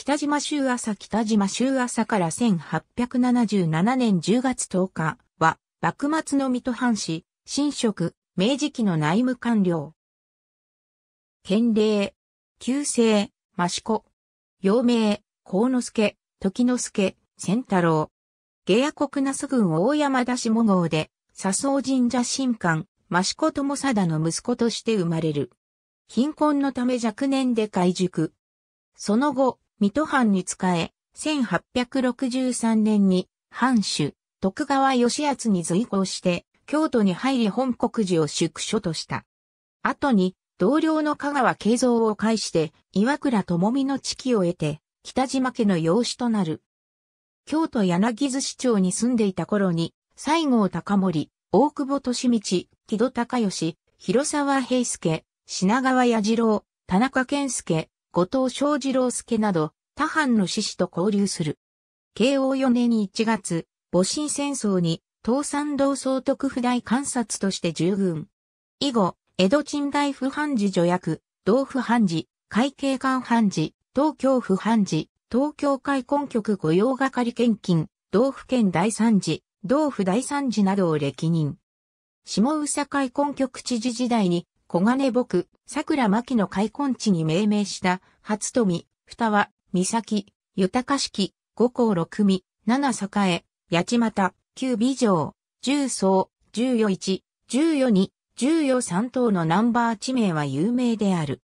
北島州朝北島州朝から1877年10月10日は、幕末の水戸藩士、新職、明治期の内務官僚。県令、旧姓、益子。陽明、幸之助、時之助、仙太郎。下野国那須郡大山田下郷で、笹生神社神官、益子友貞の息子として生まれる。貧困のため若年で改塾。その後、水戸藩に仕え、1863年に藩主、徳川義厚に随行して、京都に入り本国寺を宿所とした。後に、同僚の香川慶三を介して、岩倉智美の地期を得て、北島家の養子となる。京都柳津市長に住んでいた頃に、西郷隆盛、大久保利道、木戸隆義、広沢平介、品川矢次郎、田中健介、後藤章二郎介など、他藩の志士と交流する。慶応4年1月、戊辰戦争に、東山道総督府大観察として従軍。以後、江戸鎮大府藩事助役、道府藩事、会計官藩事、東京府藩事、東京海根局御用係献金、道府県大参事、道府大参事などを歴任。下宇佐海根局知事時代に小金僕、桜牧の開墾地に命名した、初富、二和、三崎、豊敷、五甲六味、七栄、八又、九美城、十層、十四一、十四二、十四三等のナンバー地名は有名である。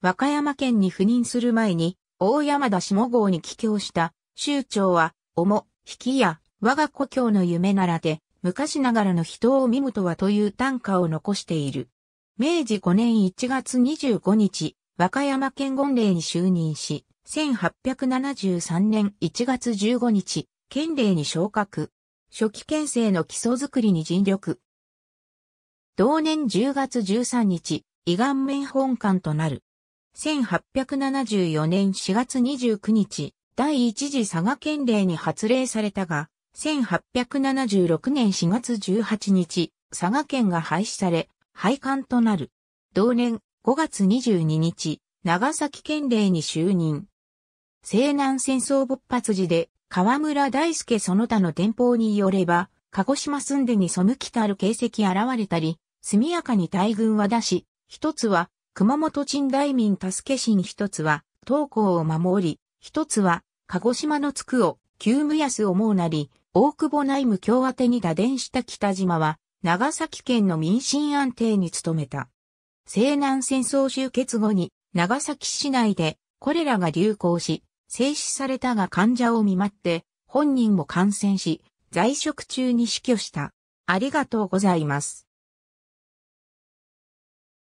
和歌山県に赴任する前に、大山田下郷に帰郷した、州長は、おも、引きや、我が故郷の夢ならで、昔ながらの人を見むとはという短歌を残している。明治5年1月25日、和歌山県権令に就任し、1873年1月15日、県令に昇格。初期県政の基礎づくりに尽力。同年10月13日、伊顔面本館となる。1874年4月29日、第一次佐賀県令に発令されたが、1876年4月18日、佐賀県が廃止され、廃刊となる。同年5月22日、長崎県令に就任。西南戦争勃発時で、河村大輔その他の伝報によれば、鹿児島住んでに背きたる形跡現れたり、速やかに大軍は出し、一つは、熊本鎮大民助け心一つは、東港を守り、一つは、鹿児島の津久を、旧無安をもうなり、大久保内務京宛に打電した北島は、長崎県の民心安定に努めた。西南戦争終結後に、長崎市内でコレラが流行し、静止されたが患者を見舞って、本人も感染し、在職中に死去した。ありがとうございます。